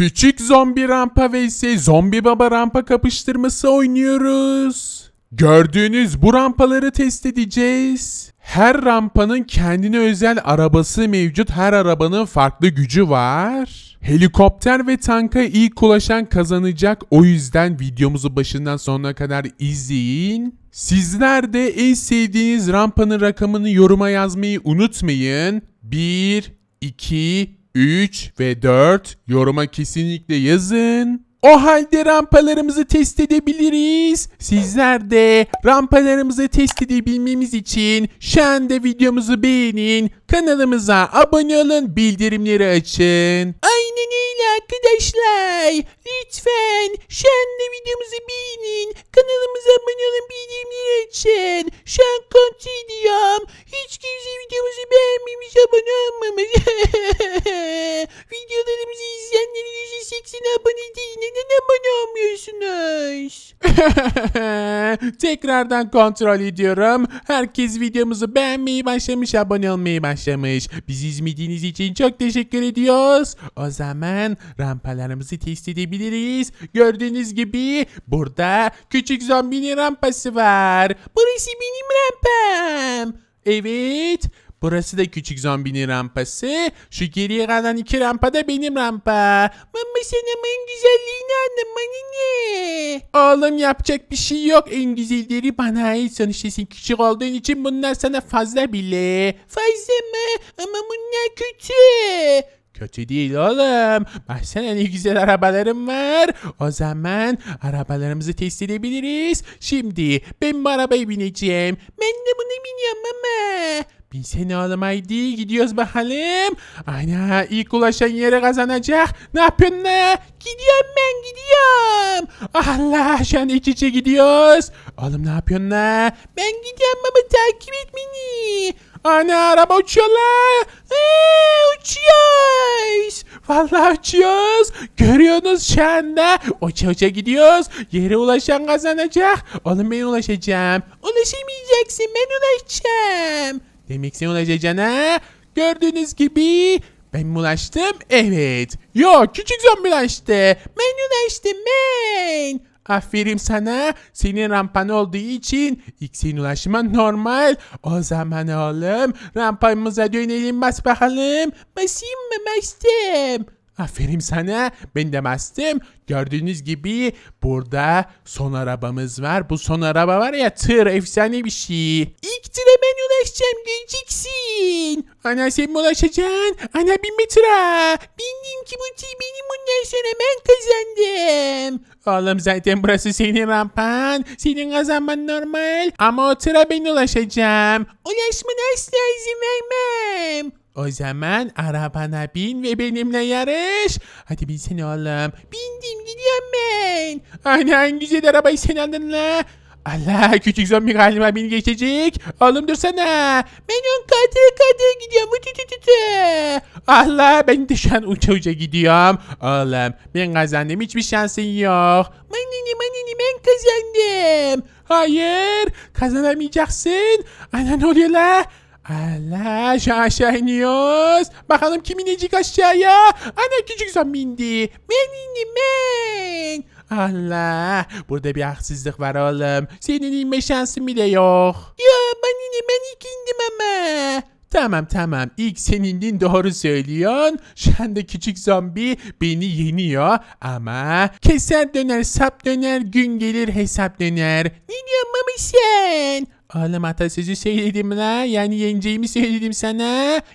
Küçük zombi rampa ve ise zombi baba rampa kapıştırması oynuyoruz. Gördüğünüz bu rampaları test edeceğiz. Her rampanın kendine özel arabası mevcut. Her arabanın farklı gücü var. Helikopter ve tanka ilk ulaşan kazanacak. O yüzden videomuzu başından sonuna kadar izleyin. Sizler de en sevdiğiniz rampanın rakamını yoruma yazmayı unutmayın. 1, 2, 3 ve 4 yoruma kesinlikle yazın. O halde rampalarımızı test edebiliriz. Sizler de rampalarımızı test edebilmemiz için şu anda videomuzu beğenin, kanalımıza abone olun, bildirimleri açın. Aynen öyle arkadaşlar. Lütfen şu anda videomuzu beğenin, kanalımıza abone olun, bildirimleri açın. Şu an kontrol ediyorum. Hiç kimse videomuzu beğenmemiş, abone olmamış. Videolarımızı izleyenlerin 180 abone değil. Neden abone olmuyorsunuz? Tekrardan kontrol ediyorum. Herkes videomuzu beğenmeyi başlamış, abone olmayı başlamış. Bizi izlediğiniz için çok teşekkür ediyoruz. O zaman rampalarımızı test edebiliriz. Gördüğünüz gibi burada küçük zombinin rampası var. Burası benim rampam. Evet. Burası da küçük zombinin rampası. Şu geriye kalan iki rampa da benim rampa. Mama senin en güzelliğini anlamanı ne? Oğlum yapacak bir şey yok. En güzelleri bana ait. Sonuçta sen küçük olduğun için bunlar sana fazla bile. Fazla mı? Ama bunlar kötü. Kötü değil oğlum. Baksana ne güzel arabalarım var. O zaman arabalarımızı test edebiliriz. Şimdi ben bu arabaya bineceğim. Ben de buna biniyorum ama. Bin seni alamaya değil gidiyoruz bakalım. Ana ilk ulaşan yere kazanacak. Ne yapıyorsun ne? Gidiyorum ben gidiyorum. Allah şu an iç içe gidiyoruz. Oğlum ne yapıyorsun la? Ben gidiyorum baba takip et beni. Ana araba uçuyor la. Ee, uçuyoruz. Vallahi uçuyoruz. Görüyorsunuz şu anda. Uça uça gidiyoruz. Yere ulaşan kazanacak. Oğlum ben ulaşacağım. Ulaşamayacaksın ben ulaşacağım. Demek sen olacağına gördüğünüz gibi ben mi ulaştım? Evet. Ya küçük zombi ulaştı. Ben ulaştım ben. Aferin sana. Senin rampan olduğu için ilk senin ulaşman normal. O zaman oğlum rampamıza dönelim bas bakalım. Basayım mı bastım? Aferin sana ben demezdim. Gördüğünüz gibi burada son arabamız var. Bu son araba var ya tır efsane bir şey. İlk tıra ben ulaşacağım göreceksin. Ana sen mi ulaşacaksın? Ana binme tıra. Bindim ki bu tır benim bundan sonra ben kazandım. Oğlum zaten burası senin rampan. Senin kazanman normal. Ama o tıra ben ulaşacağım. Ulaşmana asla izin vermem. O zaman arabana bin ve benimle yarış. Hadi binsene oğlum. Bindim gidiyorum ben. Ana en güzel arabayı sen aldın la. Allah küçük zombi galiba bin geçecek. Oğlum dursana. Ben on katı katı gidiyorum. Uçu tü tü tü. Allah ben de şu an uça uça gidiyorum. Oğlum ben kazandım hiçbir şansın yok. Manini manini ben kazandım. Hayır kazanamayacaksın. Aynen ne oluyor la? Allah aşağı aşağı iniyoruz. Bakalım kim inecek aşağıya? Ana küçük zombi indi. Ben indim ben. Allah burada bir haksızlık var oğlum. Senin inme şansın bile yok. Ya ben inim ben ilk indim ama. Tamam tamam ilk senindin doğru söylüyorsun. Şu anda küçük zombi beni yeniyor ama keser döner sap döner gün gelir hesap döner. Ne diyorsun mama sen? Ağlama atasözü söyledim la. Yani yeneceğimi söyledim sana.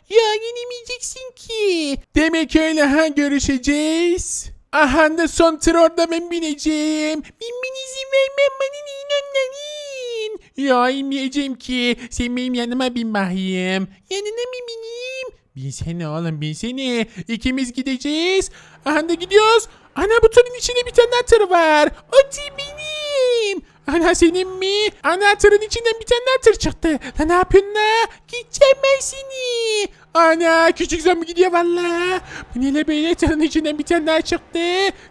Ya yenemeyeceksin ki. Demek öyle ha görüşeceğiz. Aha da son tırorda ben bineceğim. Binmen izin vermem bana inanların. Ya inmeyeceğim ki. Sen benim yanıma bin bakayım. Yanına mı bineyim? Binsene oğlum binsene. İkimiz gideceğiz. Aha da gidiyoruz. Ana butonun tırın içinde bir tane tır var. O tır benim. Ana senin mi? Anahtarın içinden bir tane anahtar çıktı. Ne yapıyorsun la? Gidemezsin. Ana küçük zombi gidiyor valla. Bu neyle böyle tırın içinden bir tane çıktı.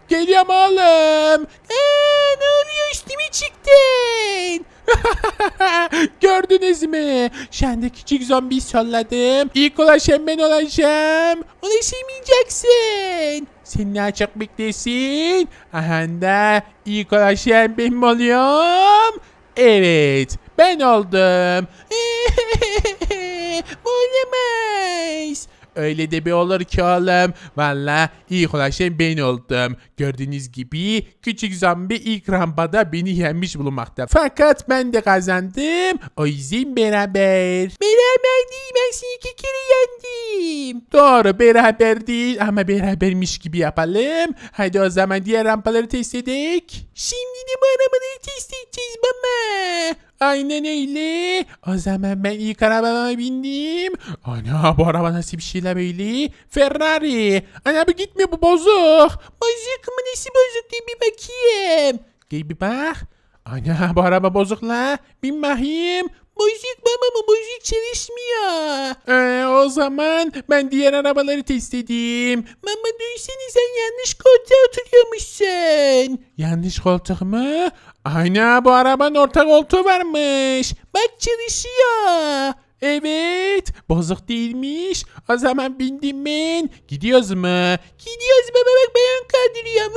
Geliyorum oğlum. Eee ne oluyor üstüme çıktın? Gördünüz mü? Şimdi küçük zombi salladım. İlk ulaşan ben olacağım. Ona Ulaşamayacaksın. Sen Seninle çok beklesin. Ahanda ilk ulaşan benim oluyorum. Evet ben oldum. Olamaz. Öyle de bir olur ki oğlum. Valla ilk olan şey ben oldum. Gördüğünüz gibi küçük zombi ilk rampada beni yenmiş bulunmakta. Fakat ben de kazandım. O yüzden beraber. Beraber değil ben seni iki kere yendim. Doğru beraber değil ama berabermiş gibi yapalım. Hadi o zaman diğer rampaları test edelim. Şimdi de bu arabaları test edeceğiz baba. Aynen öyle. O zaman ben ilk arabama bindim. Ana bu araba nasıl bir şeyler böyle? Ferrari. Ana bu gitmiyor bu bozuk. Bozuk mu nesi bozuk diye bir bakayım. Gel bir bak. Ana bu araba bozuk la. Bin bakayım. Boşluk baba mı boşluk çalışmıyor. Ee, o zaman ben diğer arabaları test edeyim. Mama duysana sen yanlış koltuğa oturuyormuşsun. Yanlış koltuk mu? Aynen bu arabanın orta koltuğu varmış. Bak çalışıyor. Evet, bozuk değilmiş. O zaman bindim ben. Gidiyoruz mu? Gidiyoruz baba bak ben kaldırıyorum.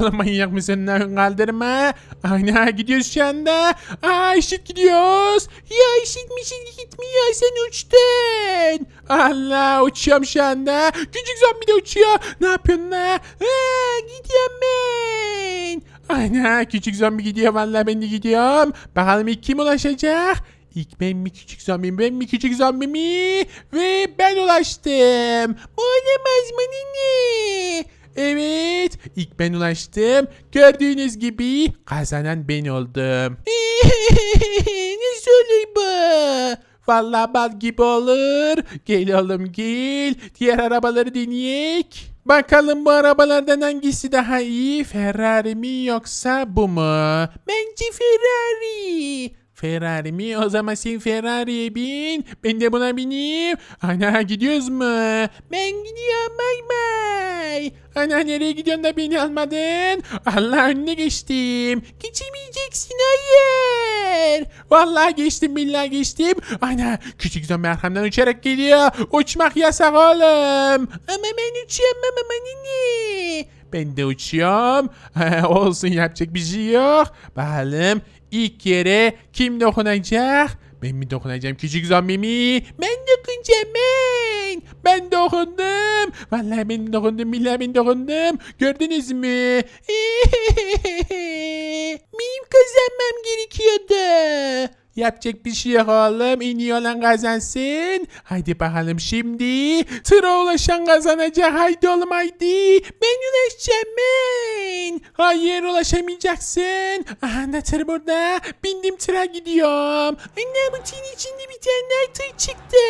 Bana manyak mısın lan kaldırma. Ana gidiyoruz şu anda. Aa eşit gidiyoruz. Ya eşitmişiz gitmiyor sen uçtun. Allah uçuyorum şu anda. Küçük zombi de uçuyor. Ne yapıyorsun lan? Aa gidiyorum ben. Ana küçük zombi gidiyor vallahi ben de gidiyorum. Bakalım ilk kim ulaşacak? İlk ben mi küçük zombi ben mi küçük zombi mi? Ve ben ulaştım. Bu olamaz mı ne? Evet. ilk ben ulaştım. Gördüğünüz gibi kazanan ben oldum. ne söylüyor bu? Valla bal gibi olur. Gel oğlum gel. Diğer arabaları deneyek. Bakalım bu arabalardan hangisi daha iyi? Ferrari mi yoksa bu mu? Bence Ferrari. Ferrari mi? O zaman sen Ferrari'ye bin. Ben de buna bineyim. Ana gidiyoruz mu? Ben gidiyorum bay bay. Ana nereye gidiyorsun da beni almadın? Allah önüne geçtim. Geçemeyeceksin hayır. Vallahi geçtim billahi geçtim. Ana küçük zombi merhamdan uçarak geliyor. Uçmak yasak oğlum. Ama ben uçuyorum ama ne? Ben de uçuyorum. Olsun yapacak bir şey yok. Bakalım ilk yere kim dokunacak? Ben mi dokunacağım küçük zombi mi? Ben dokunacağım ben. Ben dokundum. Vallahi ben dokundum. Billahi ben dokundum. Gördünüz mü? Benim kazanmam gerekiyordu. Yapacak bir şey yok oğlum. En iyi olan kazansın. Haydi bakalım şimdi. Sıra ulaşan kazanacak. Haydi oğlum haydi. Ben ulaşacağım ben. Hayır ulaşamayacaksın. Aha tır burada. Bindim tıra gidiyorum. Anne bu tren içinde bir tane tır çıktı.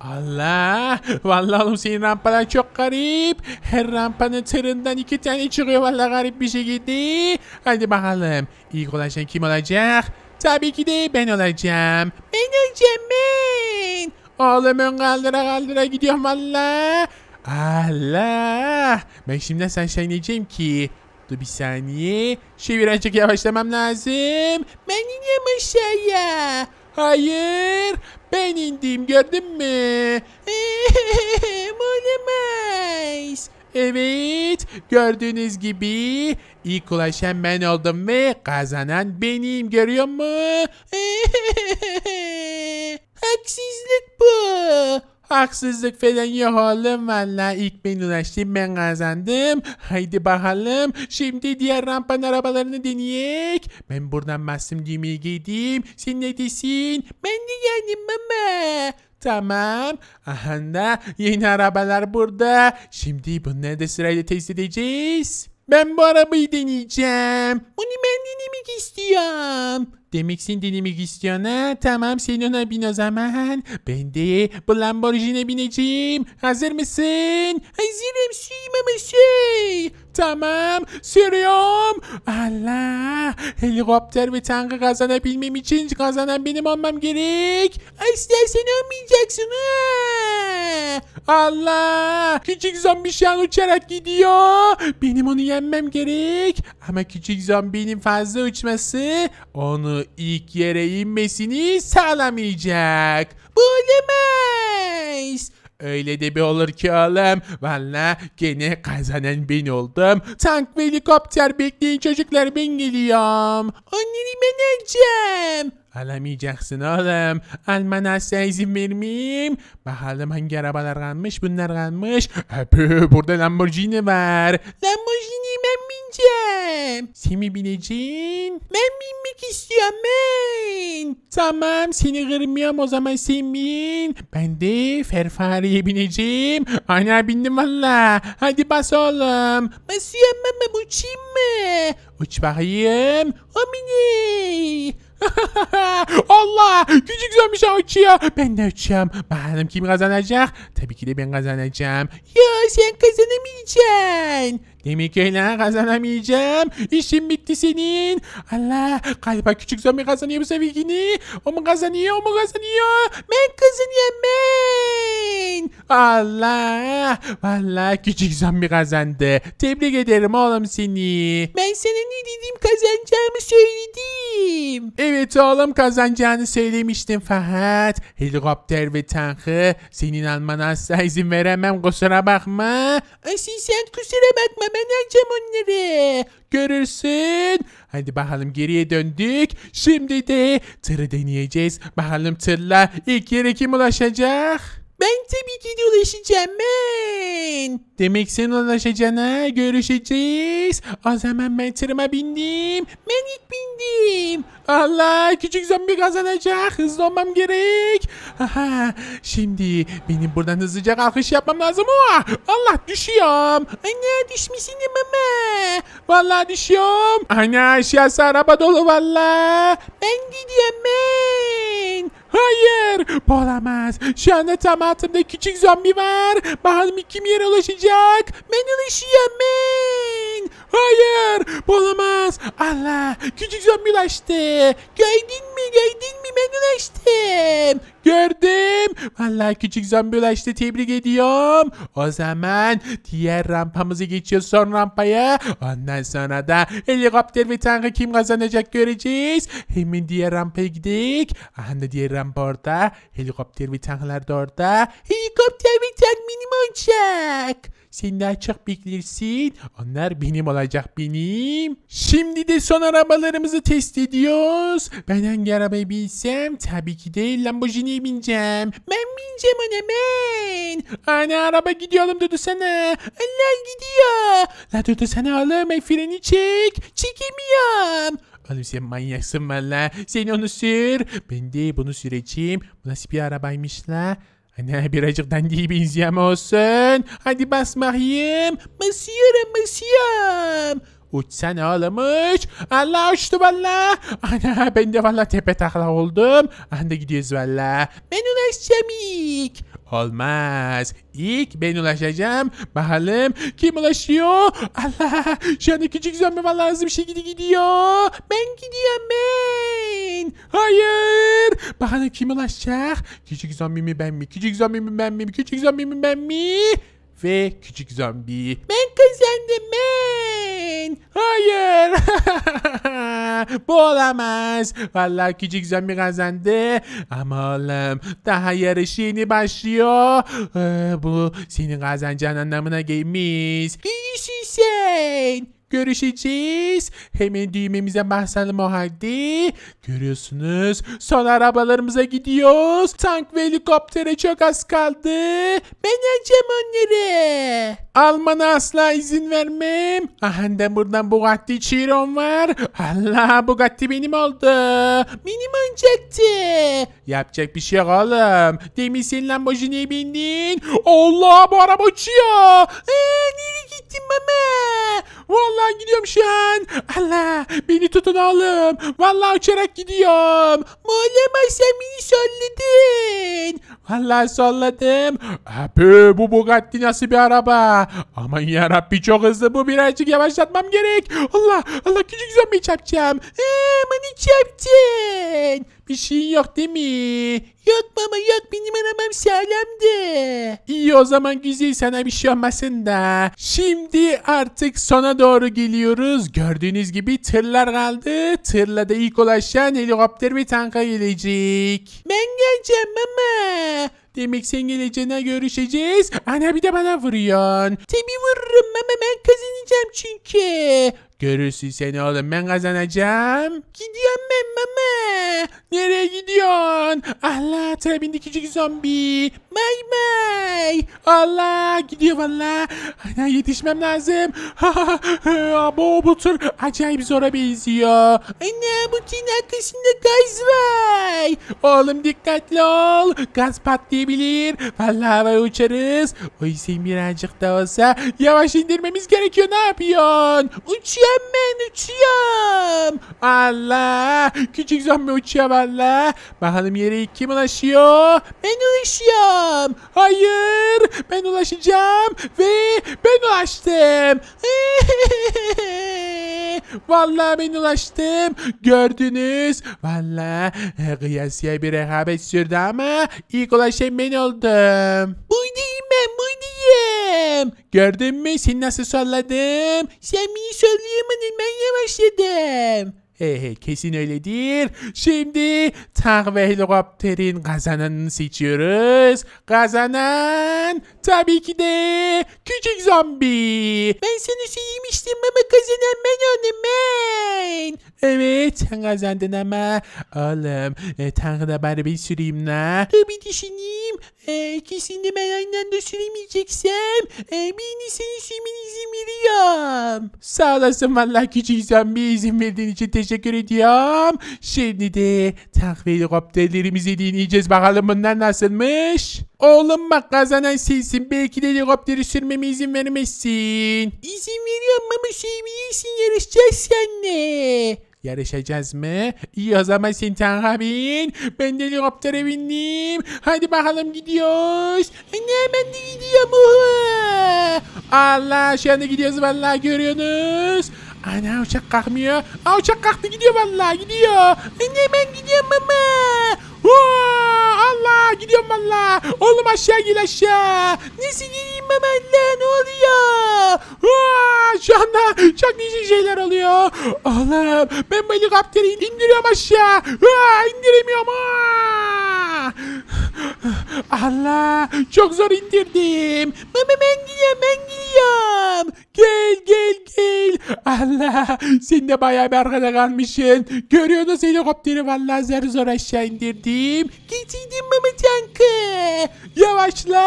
Allah! Vallahi oğlum senin rampadan çok garip. Her rampanın tırından iki tane çıkıyor vallahi garip bir şekilde. Haydi bakalım. İlk ulaşan kim olacak? Tabii ki de ben olacağım. Ben olacağım ben. Oğlum ön kaldıra kaldıra gidiyorum valla. Allah. Ben şimdiden sen şenleyeceğim ki. Dur bir saniye. Şey birazcık yavaşlamam lazım. Ben iniyorum aşağıya. Hayır. Ben indim gördün mü? Evet gördüğünüz gibi ilk ulaşan ben oldum ve kazanan benim görüyor mu? Haksızlık bu. Haksızlık falan yok oğlum valla ilk ben ulaştım ben kazandım. Haydi bakalım şimdi diğer rampanın arabalarını deneyek. Ben buradan masum giymeyi giydim. Sen ne desin? Ben de geldim baba. Tamam. Aha da yeni arabalar burada. Şimdi bunları da sırayla test edeceğiz. Ben bu arabayı deneyeceğim. Bunu ben denemek istiyorum. Demek sen denemek istiyorsun ha? Tamam sen ona bin o zaman. Ben de bu Lamborghini'ne bineceğim. Hazır mısın? Hazırım şeyim ama şey. Tamam sürüyorum. Allah helikopter ve tankı kazanabilmem için kazanan benim olmam gerek. Asla sen olmayacaksın ha. Allah küçük zombi şu an uçarak gidiyor. Benim onu yenmem gerek. Ama küçük zombinin fazla uçması onu onu ilk yere inmesini sağlamayacak. Bu olamaz. Öyle de bir olur ki oğlum. Valla gene kazanan ben oldum. Tank ve helikopter bekleyin çocuklar ben geliyorum. Onları ben alacağım. Alamayacaksın oğlum. Alman asla izin vermeyeyim. Bakalım hangi arabalar kalmış bunlar kalmış. Öpü burada Lamborghini var. Lamborghini ben bineceğim. Seni bineceksin. Ben binmek istiyorum. He. Tamam seni kırmayam o zaman sen Ben de ferfareye bineceğim. Ana bindim valla. Hadi bas oğlum. Basıyorum ama uçayım mı? Uç bakayım. Omini. Allah küçük zombi şarkıya ben de uçacağım bakalım kim kazanacak tabii ki de ben kazanacağım ya sen kazanamayacaksın Demek öyle kazanamayacağım. İşin bitti senin. Allah galiba küçük zombi kazanıyor bu seferkini. O mu kazanıyor o mu kazanıyor. Ben kazanıyorum ben. Allah. Valla küçük zombi kazandı. Tebrik ederim oğlum seni. Ben sana ne dedim kazanacağımı söyledim gideyim. Evet oğlum kazanacağını söylemiştim Fahat. Helikopter ve tankı senin alman asla izin veremem kusura bakma. Asıl sen kusura bakma ben alacağım onları. Görürsün. Hadi bakalım geriye döndük. Şimdi de tırı deneyeceğiz. Bakalım tırla ilk yere kim ulaşacak? Ben tabii ki de ulaşacağım ben. Demek sen ulaşacağına görüşeceğiz. O zaman ben tırıma bindim. Ben ilk bindim. Allah küçük zombi kazanacak. Hızlı olmam gerek. Aha, şimdi benim buradan hızlıca kalkış yapmam lazım. Oh, Allah düşüyorum. Ana düşmüşsün mama. Vallahi düşüyorum. Ana aşağısı araba dolu valla. Ben gidiyorum ben. Hayır. Olamaz. Şu anda tam altımda küçük zombi var. Bakalım kim yere ulaşacak. Ben ulaşıyorum ben. Hayır. Olamaz. Allah. Küçük zombi ulaştı. Gördün mü? Gördün mü? ben Gördüm. Vallahi küçük zombi işte tebrik ediyorum. O zaman diğer rampamızı geçiyoruz son rampaya. Ondan sonra da helikopter ve tankı kim kazanacak göreceğiz. Hemen diğer rampaya gidik. Aha diğer rampa orada. Helikopter ve tanklar da orada. Helikopter ve tank mini uçak. Sen daha çok beklersin. Onlar benim olacak benim. Şimdi de son arabalarımızı test ediyoruz. Ben hangi arabayı binsem tabii ki de Lamborghini'ye bineceğim. Ben bineceğim ona ben. Ana araba gidiyorum oğlum durdusana. Allah gidiyor. La durdusana oğlum freni çek. Çekemiyorum. Oğlum sen manyaksın valla. Sen onu sür. Ben de bunu süreceğim. Bu nasıl bir arabaymış la? Ana hani birazcık iyi benziyorum olsun. Hadi bas Meryem. Basıyorum basıyorum. Uçsan ağlamış. Allah uçtu valla. Ana ben de valla tepe takla oldum. Anda gidiyoruz valla. Ben ulaşacağım ilk. Olmaz. İlk ben ulaşacağım. Bakalım kim ulaşıyor? Allah. Şu anda küçük zombi valla hızlı bir şekilde gidiyor. Ben gidiyorum ben. Nein! Hayır! Bakalım kim ulaşacak? Küçük zombi mi ben mi? Küçük zombi mi ben mi? Küçük zombi mi ben mi? Ve küçük zombi. Ben kazandım ben! Hayır! Bu olamaz. Vallahi küçük zombi kazandı. Ama oğlum daha yarış yeni başlıyor. Ee, bu senin kazanacağın anlamına gelmiş. İyisin sen görüşeceğiz. Hemen düğmemize mahzenli mahalde. Görüyorsunuz son arabalarımıza gidiyoruz. Tank ve helikoptere çok az kaldı. Ben alacağım onları. Almana asla izin vermem. Aha da buradan Bugatti Chiron var. Allah Bugatti benim oldu. Benim olacaktı. Yapacak bir şey yok oğlum. Demin senin Lamborghini'ye bindin. Allah bu araba uçuyor. Ee, nereye gittin baba? Vallahi ben gidiyorum şu an. Allah beni tutun oğlum. Vallahi uçarak gidiyorum. Olamaz sen beni solladın. Vallahi solladım. Abi bu Bugatti nasıl bir araba? Aman yarabbi çok hızlı bu birazcık yavaşlatmam gerek. Allah Allah küçük zombi çarpacağım. Ee, beni çarptın. Bir şey yok değil mi? Yok baba yok benim arabam sağlamdı. İyi o zaman güzel sana bir şey olmasın da. Şimdi artık sona doğru geliyoruz. Gördüğünüz gibi tırlar kaldı. da ilk ulaşan helikopter ve tanka gelecek. Ben geleceğim ama. Demek sen geleceğine görüşeceğiz. Ana bir de bana vuruyorsun. Tabi vururum ama ben kazanacağım çünkü. Görürsün seni oğlum ben kazanacağım. Gidiyorum ben mama. Nereye gidiyorsun? Allah trabinde küçük zombi. May may. Allah gidiyor valla. Ana yetişmem lazım. Ama bu tur acayip zora benziyor. Ana bu tin arkasında gaz var. Oğlum dikkatli ol. Gaz patlayabilir. Valla havaya uçarız. O yüzden birazcık da olsa yavaş indir girmemiz gerekiyor. Ne yapıyorsun? Uçuyorum ben uçuyorum. Allah. Küçük zombi uçuyor valla. Bakalım yere kim ulaşıyor? Ben ulaşıyorum. Hayır. Ben ulaşacağım. Ve ben ulaştım. Vallahi ben ulaştım. Gördünüz. Vallahi e, kıyasıya bir rekabet sürdü ama ilk ulaşan ben oldum. Buydayım ben buydayım. Gördün mü seni nasıl solladım? Sen beni sollayamadın ben yavaşladım. Hey hey kesin öyle değil. Şimdi tank ve helikopterin kazananını seçiyoruz. Kazanan tabii ki de küçük zombi. Ben seni şey sevmiştim ama kazanan ben oldum ben. Evet sen kazandın ama oğlum e, tankı da bari bir süreyim la. Bir düşüneyim. Ee, e, ikisini ben aynı anda süremeyeceksem e, birini senin sürmeni izin veriyorum. Sağ olasın valla küçük zombi izin verdiğin için teşekkür ediyorum. Şimdi de tank ve dinleyeceğiz bakalım bunlar nasılmış. Oğlum bak kazanan sensin. Belki de helikopteri sürmeme izin vermezsin. İzin veriyorum ama sürmeyesin yarışacağız seninle. Yarışacağız mı? İyi o zaman sen tanrı Ben de helikoptere bindim. Hadi bakalım gidiyoruz. Ne ben de gidiyorum. Allah şu anda gidiyoruz vallahi görüyorsunuz. Ana uçak kalkmıyor. Aa uçak kalktı gidiyor vallahi gidiyor. Ne ben gidiyorum ama. Allah gidiyorum valla. Oğlum aşağı gel aşağı. Nasıl geleyim ben Allah ne oluyor? Aa, şu anda çok değişik şeyler oluyor. Oğlum ben bu helikopteri indiriyorum aşağı. Aa, indiremiyorum. Aa. Allah çok zor indirdim. Ben, ben, ben gidiyorum ben gidiyorum. Gel gel gel. Allah sen de bayağı bir arkada kalmışsın. Görüyorsun helikopteri vallahi zar zor aşağı indirdim. Getirdim mama tankı. Yavaşla.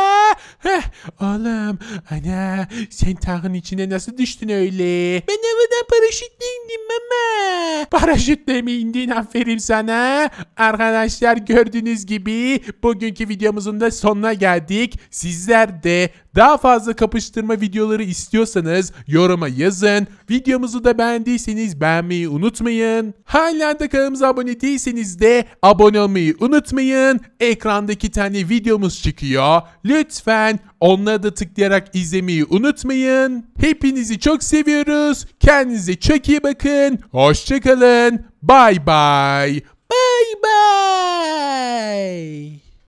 Heh, oğlum ana sen tağın içine nasıl düştün öyle? Ben evden paraşütle indim mama. Paraşütle mi indin aferin sana. Arkadaşlar gördüğünüz gibi bugünkü videomuzun da sonuna geldik. Sizler de daha fazla kapıştırma videoları istiyorsanız istiyorsanız yoruma yazın. Videomuzu da beğendiyseniz beğenmeyi unutmayın. Hala da kanalımıza abone değilseniz de abone olmayı unutmayın. Ekrandaki tane videomuz çıkıyor. Lütfen onlara da tıklayarak izlemeyi unutmayın. Hepinizi çok seviyoruz. Kendinize çok iyi bakın. Hoşçakalın. Bye bye. Bye bye.